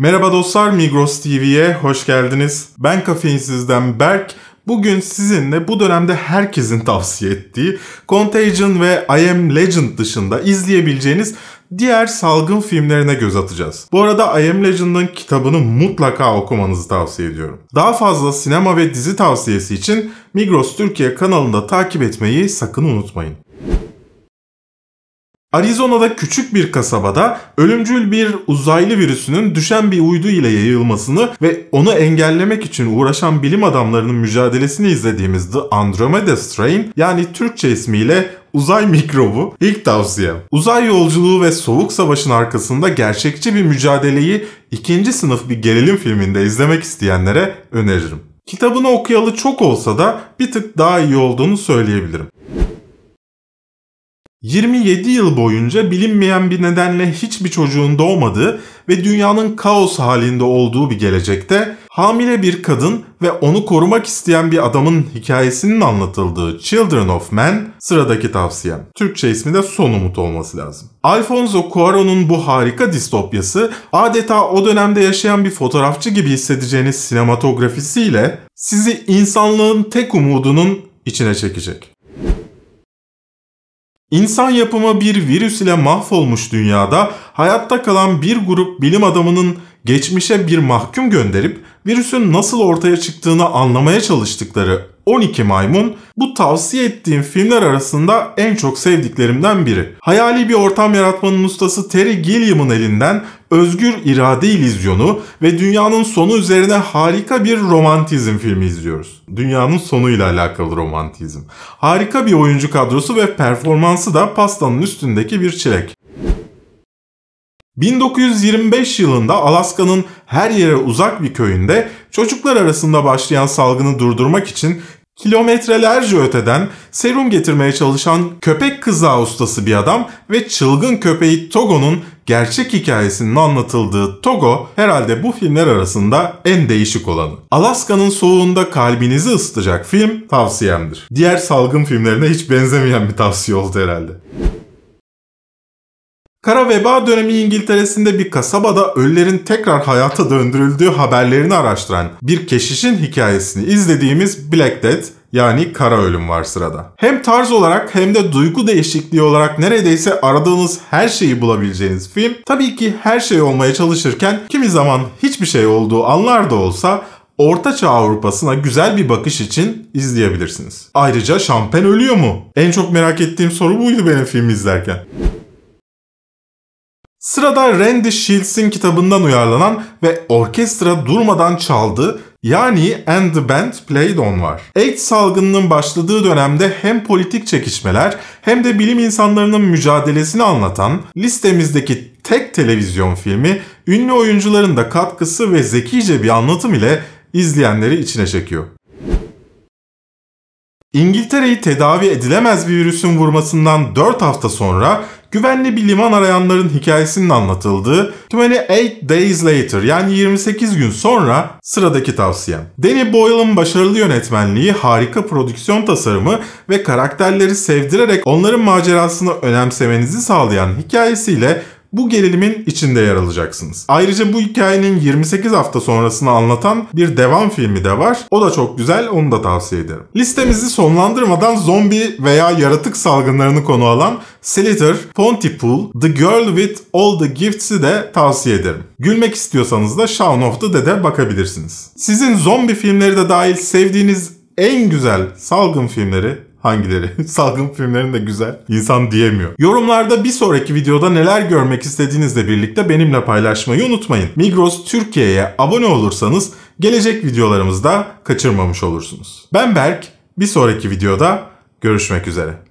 Merhaba dostlar Migros TV'ye hoş geldiniz. Ben Kafeinsiz'den Berk. Bugün sizinle bu dönemde herkesin tavsiye ettiği Contagion ve I Am Legend dışında izleyebileceğiniz diğer salgın filmlerine göz atacağız. Bu arada I Am Legend'ın kitabını mutlaka okumanızı tavsiye ediyorum. Daha fazla sinema ve dizi tavsiyesi için Migros Türkiye kanalında takip etmeyi sakın unutmayın. Arizona'da küçük bir kasabada ölümcül bir uzaylı virüsünün düşen bir uydu ile yayılmasını ve onu engellemek için uğraşan bilim adamlarının mücadelesini izlediğimiz The Andromeda Strain yani Türkçe ismiyle Uzay mikrobu ilk tavsiye. Uzay yolculuğu ve soğuk savaşın arkasında gerçekçi bir mücadeleyi ikinci sınıf bir gerilim filminde izlemek isteyenlere öneririm. Kitabını okuyalı çok olsa da bir tık daha iyi olduğunu söyleyebilirim. 27 yıl boyunca bilinmeyen bir nedenle hiçbir çocuğun doğmadığı ve dünyanın kaos halinde olduğu bir gelecekte hamile bir kadın ve onu korumak isteyen bir adamın hikayesinin anlatıldığı Children of Men sıradaki tavsiyem. Türkçe ismi de Son Umut olması lazım. Alfonso Cuarón'un bu harika distopyası adeta o dönemde yaşayan bir fotoğrafçı gibi hissedeceğiniz sinematografisiyle sizi insanlığın tek umudunun içine çekecek. İnsan yapımı bir virüs ile mahvolmuş dünyada hayatta kalan bir grup bilim adamının geçmişe bir mahkum gönderip virüsün nasıl ortaya çıktığını anlamaya çalıştıkları 12 Maymun bu tavsiye ettiğim filmler arasında en çok sevdiklerimden biri. Hayali bir ortam yaratmanın ustası Terry Gilliam'ın elinden özgür irade ilizyonu ve dünyanın sonu üzerine harika bir romantizm filmi izliyoruz. Dünyanın sonuyla alakalı romantizm. Harika bir oyuncu kadrosu ve performansı da pastanın üstündeki bir çilek. 1925 yılında Alaska'nın her yere uzak bir köyünde çocuklar arasında başlayan salgını durdurmak için kilometrelerce öteden serum getirmeye çalışan köpek kızağı ustası bir adam ve çılgın köpeği Togo'nun gerçek hikayesinin anlatıldığı Togo herhalde bu filmler arasında en değişik olanı. Alaska'nın soğuğunda kalbinizi ısıtacak film tavsiyemdir. Diğer salgın filmlerine hiç benzemeyen bir tavsiye oldu herhalde. Kara veba dönemi İngiltere'sinde bir kasabada ölülerin tekrar hayata döndürüldüğü haberlerini araştıran bir keşişin hikayesini izlediğimiz Black Death yani kara ölüm var sırada. Hem tarz olarak hem de duygu değişikliği olarak neredeyse aradığınız her şeyi bulabileceğiniz film tabii ki her şey olmaya çalışırken kimi zaman hiçbir şey olduğu anlar da olsa Orta Çağ Avrupa'sına güzel bir bakış için izleyebilirsiniz. Ayrıca Şampen ölüyor mu? En çok merak ettiğim soru buydu benim filmi izlerken. Sırada Randy Shields'in kitabından uyarlanan ve orkestra durmadan çaldığı yani And the Band Played On var. AIDS salgınının başladığı dönemde hem politik çekişmeler hem de bilim insanlarının mücadelesini anlatan listemizdeki tek televizyon filmi ünlü oyuncuların da katkısı ve zekice bir anlatım ile izleyenleri içine çekiyor. İngiltere'yi tedavi edilemez bir virüsün vurmasından 4 hafta sonra güvenli bir liman arayanların hikayesinin anlatıldığı 28 Days Later yani 28 gün sonra sıradaki tavsiyem. Danny Boyle'ın başarılı yönetmenliği, harika prodüksiyon tasarımı ve karakterleri sevdirerek onların macerasını önemsemenizi sağlayan hikayesiyle bu gerilimin içinde yer alacaksınız. Ayrıca bu hikayenin 28 hafta sonrasını anlatan bir devam filmi de var. O da çok güzel, onu da tavsiye ederim. Listemizi sonlandırmadan zombi veya yaratık salgınlarını konu alan Slither, Pontypool, The Girl with All the Gifts'i de tavsiye ederim. Gülmek istiyorsanız da Shaun of the Dead'e bakabilirsiniz. Sizin zombi filmleri de dahil sevdiğiniz en güzel salgın filmleri hangileri? Salgın filmlerin de güzel. İnsan diyemiyor. Yorumlarda bir sonraki videoda neler görmek istediğinizle birlikte benimle paylaşmayı unutmayın. Migros Türkiye'ye abone olursanız gelecek videolarımızda kaçırmamış olursunuz. Ben Berk. Bir sonraki videoda görüşmek üzere.